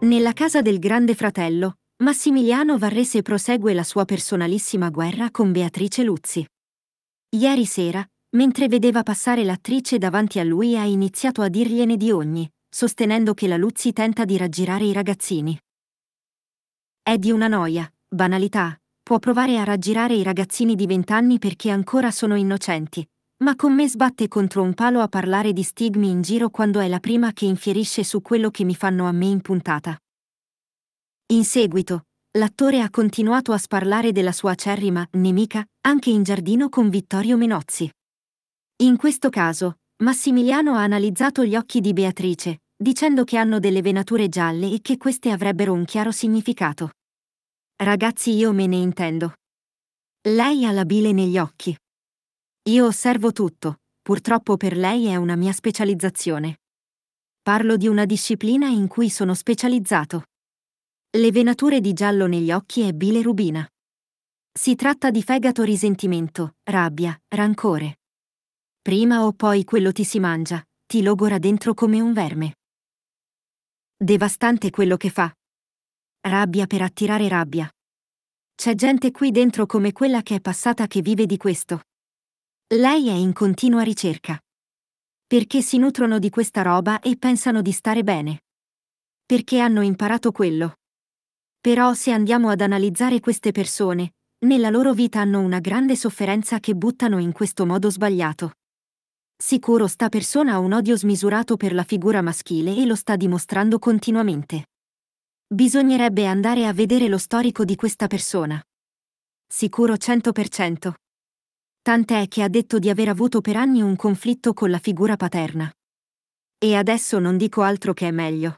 Nella casa del grande fratello, Massimiliano Varrese prosegue la sua personalissima guerra con Beatrice Luzzi. Ieri sera, mentre vedeva passare l'attrice davanti a lui, ha iniziato a dirgliene di ogni, sostenendo che la Luzzi tenta di raggirare i ragazzini. È di una noia, banalità, può provare a raggirare i ragazzini di vent'anni perché ancora sono innocenti, ma con me sbatte contro un palo a parlare di stigmi in giro quando è la prima che infierisce su quello che mi fanno a me in puntata. In seguito, l'attore ha continuato a sparlare della sua acerrima nemica anche in giardino con Vittorio Menozzi. In questo caso, Massimiliano ha analizzato gli occhi di Beatrice, dicendo che hanno delle venature gialle e che queste avrebbero un chiaro significato. Ragazzi io me ne intendo. Lei ha la bile negli occhi. Io osservo tutto, purtroppo per lei è una mia specializzazione. Parlo di una disciplina in cui sono specializzato. Le venature di giallo negli occhi e bilerubina. Si tratta di fegato risentimento, rabbia, rancore. Prima o poi quello ti si mangia, ti logora dentro come un verme. Devastante quello che fa. Rabbia per attirare rabbia. C'è gente qui dentro come quella che è passata che vive di questo. Lei è in continua ricerca. Perché si nutrono di questa roba e pensano di stare bene. Perché hanno imparato quello. Però se andiamo ad analizzare queste persone, nella loro vita hanno una grande sofferenza che buttano in questo modo sbagliato. Sicuro sta persona ha un odio smisurato per la figura maschile e lo sta dimostrando continuamente. Bisognerebbe andare a vedere lo storico di questa persona. Sicuro 100%. Tant'è che ha detto di aver avuto per anni un conflitto con la figura paterna. E adesso non dico altro che è meglio.